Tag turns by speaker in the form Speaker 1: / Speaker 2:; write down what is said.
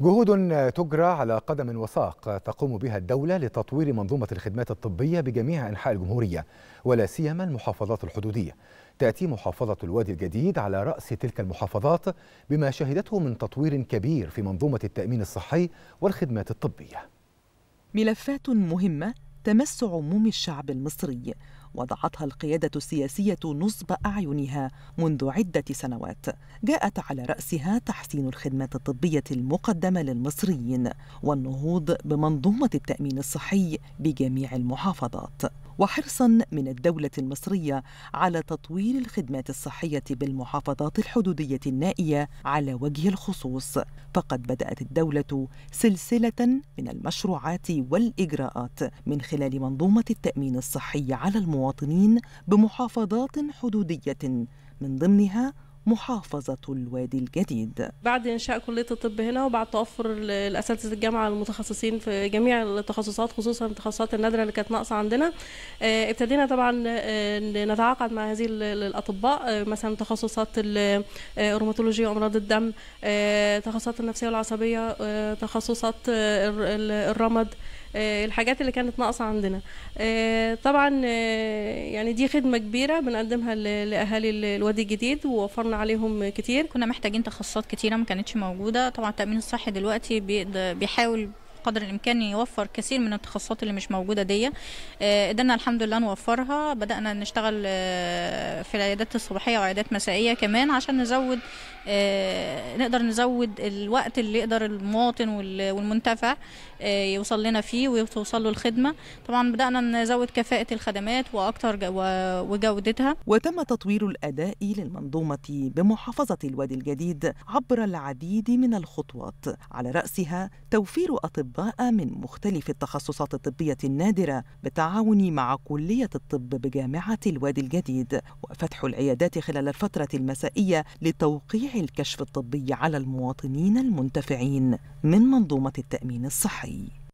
Speaker 1: جهود تجرى على قدم وساق تقوم بها الدولة لتطوير منظومة الخدمات الطبية بجميع أنحاء الجمهورية ولا سيما المحافظات الحدودية. تأتي محافظة الوادي الجديد على رأس تلك المحافظات بما شهدته من تطوير كبير في منظومة التأمين الصحي والخدمات الطبية.
Speaker 2: ملفات مهمة تمس عموم الشعب المصري وضعتها القيادة السياسية نصب أعينها منذ عدة سنوات جاءت على رأسها تحسين الخدمات الطبية المقدمة للمصريين والنهوض بمنظومة التأمين الصحي بجميع المحافظات وحرصا من الدولة المصرية على تطوير الخدمات الصحية بالمحافظات الحدودية النائية على وجه الخصوص، فقد بدأت الدولة سلسلة من المشروعات والإجراءات من خلال منظومة التأمين الصحي على المواطنين المواطنين بمحافظات حدودية من ضمنها محافظة الوادي الجديد
Speaker 3: بعد إنشاء كلية الطب هنا وبعد توفر الأساتذة الجامعة المتخصصين في جميع التخصصات خصوصا التخصصات النادرة اللي كانت ناقصة عندنا آه، ابتدينا طبعا آه، نتعاقد مع هذه الأطباء آه، مثلا تخصصات الروماتولوجيا وأمراض الدم تخصصات النفسية والعصبية تخصصات الرمد آه، الحاجات اللي كانت ناقصه عندنا آه، طبعا آه، يعني دي خدمه كبيره بنقدمها لاهالي الوادي الجديد ووفرنا عليهم كتير كنا محتاجين تخصصات كتيره ما كانتش موجوده طبعا
Speaker 4: التامين الصحي دلوقتي بيحاول قدر الامكان يوفر كثير من التخصصات اللي مش موجوده دي آه، قدرنا الحمد لله نوفرها بدانا نشتغل آه، في العيادات الصباحيه وعيادات مسائيه كمان عشان نزود آه، نقدر نزود الوقت اللي يقدر المواطن والمنتفع يوصل لنا فيه وتوصل له الخدمه طبعا بدانا نزود كفاءه الخدمات واكثر وجودتها
Speaker 2: وتم تطوير الاداء للمنظومه بمحافظه الوادي الجديد عبر العديد من الخطوات على راسها توفير اطباء الأطباء من مختلف التخصصات الطبية النادرة بالتعاون مع كلية الطب بجامعة الوادي الجديد وفتح العيادات خلال الفترة المسائية لتوقيع الكشف الطبي على المواطنين المنتفعين من منظومة التأمين الصحي